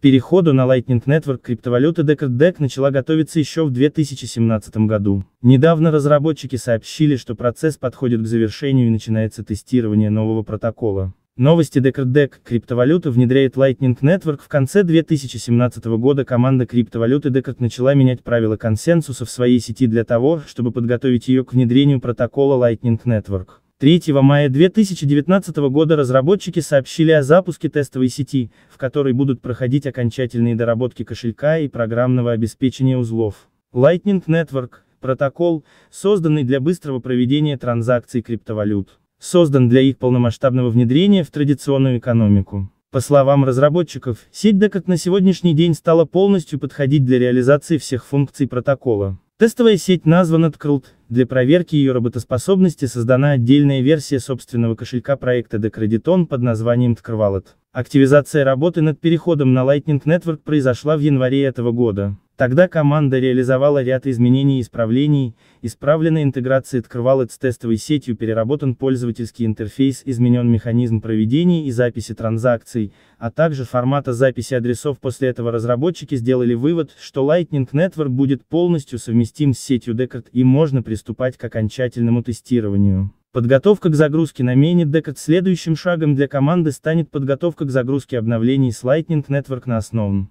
переходу на Lightning Network криптовалюты Decred DEC начала готовиться еще в 2017 году. Недавно разработчики сообщили, что процесс подходит к завершению и начинается тестирование нового протокола. Новости DecredDeck. Криптовалюта внедряет Lightning Network. В конце 2017 года команда криптовалюты Decred начала менять правила консенсуса в своей сети для того, чтобы подготовить ее к внедрению протокола Lightning Network. 3 мая 2019 года разработчики сообщили о запуске тестовой сети, в которой будут проходить окончательные доработки кошелька и программного обеспечения узлов. Lightning Network – протокол, созданный для быстрого проведения транзакций криптовалют. Создан для их полномасштабного внедрения в традиционную экономику. По словам разработчиков, сеть DECAT на сегодняшний день стала полностью подходить для реализации всех функций протокола. Тестовая сеть названа Tkroot, для проверки ее работоспособности создана отдельная версия собственного кошелька проекта Decrediton под названием Tkr Wallet. Активизация работы над переходом на Lightning Network произошла в январе этого года. Тогда команда реализовала ряд изменений и исправлений, исправлена интеграция TCRVALET с тестовой сетью переработан пользовательский интерфейс, изменен механизм проведения и записи транзакций, а также формата записи адресов после этого разработчики сделали вывод, что Lightning Network будет полностью совместим с сетью Decart и можно приступать к окончательному тестированию. Подготовка к загрузке на Mainnet Decart следующим шагом для команды станет подготовка к загрузке обновлений с Lightning Network на основном.